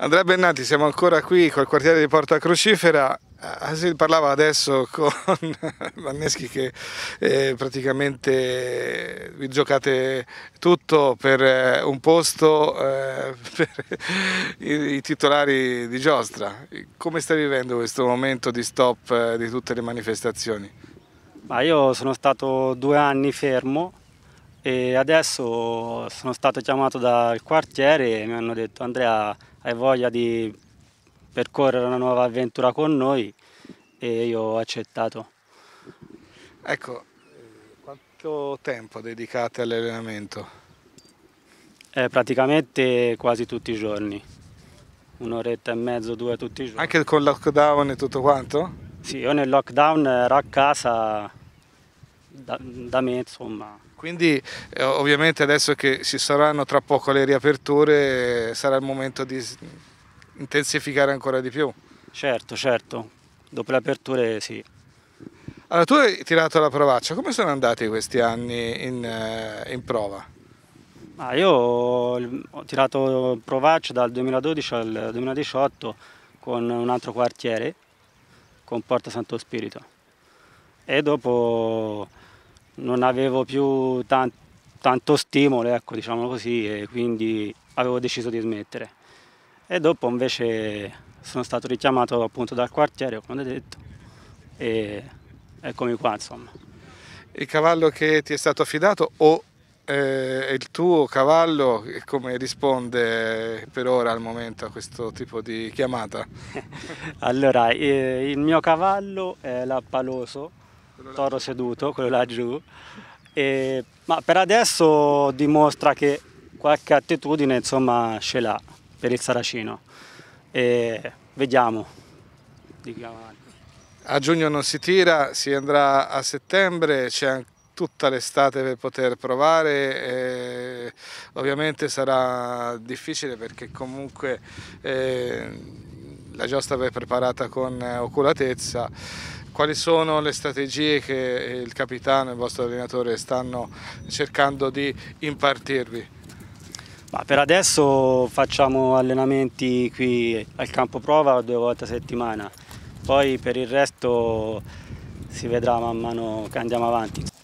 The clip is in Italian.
Andrea Bennati, siamo ancora qui col quartiere di Porta Crocifera. Ah, si parlava adesso con Vanneschi che eh, praticamente vi giocate tutto per eh, un posto eh, per i, i, titolari di giostra. Come stai vivendo questo momento di stop eh, di tutte le manifestazioni? Ma io sono stato due anni fermo e adesso sono stato chiamato dal quartiere e mi hanno detto Andrea hai voglia di percorrere una nuova avventura con noi e io ho accettato. Ecco, quanto tempo dedicate all'allenamento? Eh, praticamente quasi tutti i giorni, un'oretta e mezzo, due tutti i giorni. Anche con lockdown e tutto quanto? Sì, io nel lockdown ero a casa da, da me, insomma, quindi eh, ovviamente adesso che ci saranno tra poco le riaperture sarà il momento di intensificare ancora di più. Certo, certo, dopo le aperture sì. Allora tu hai tirato la provaccia, come sono andati questi anni in, eh, in prova? Ah, io ho tirato provaccia dal 2012 al 2018 con un altro quartiere, con Porta Santo Spirito. E dopo non avevo più tan tanto stimolo, ecco, diciamo così, e quindi avevo deciso di smettere. E dopo invece sono stato richiamato appunto dal quartiere, come ho detto, e eccomi qua insomma. Il cavallo che ti è stato affidato o eh, il tuo cavallo come risponde per ora al momento a questo tipo di chiamata? allora, eh, il mio cavallo è l'appaloso toro seduto, quello laggiù, e, ma per adesso dimostra che qualche attitudine insomma ce l'ha per il Saracino. E vediamo. A giugno non si tira, si andrà a settembre, c'è tutta l'estate per poter provare, ovviamente sarà difficile perché comunque eh, la giostra è preparata con eh, oculatezza quali sono le strategie che il capitano e il vostro allenatore stanno cercando di impartirvi? Ma per adesso facciamo allenamenti qui al campo prova due volte a settimana, poi per il resto si vedrà man mano che andiamo avanti.